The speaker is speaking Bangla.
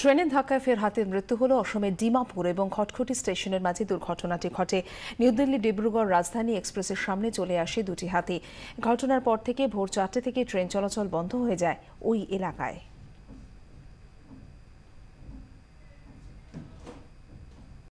ট্রেনের ধাক্কায় ফের হাতে মৃত্যু হল অসমের ডিমাপুর এবং খটখটি স্টেশনের মাঝে দুর্ঘটনাটি ঘটে নিউদিল্লি ডিব্রুগড় রাজধানী এক্সপ্রেসের সামনে চলে আসে দুটি হাতি ঘটনার পর থেকে ভোর চারটে থেকে ট্রেন চলাচল বন্ধ হয়ে যায় ওই এলাকায়